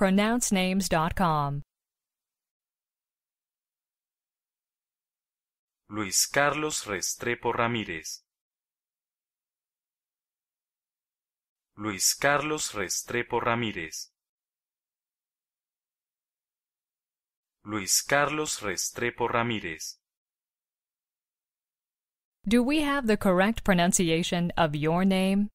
pronouncenames.com. Luis Carlos Restrepo Ramírez. Luis Carlos Restrepo Ramírez. Luis Carlos Restrepo Ramírez. Do we have the correct pronunciation of your name?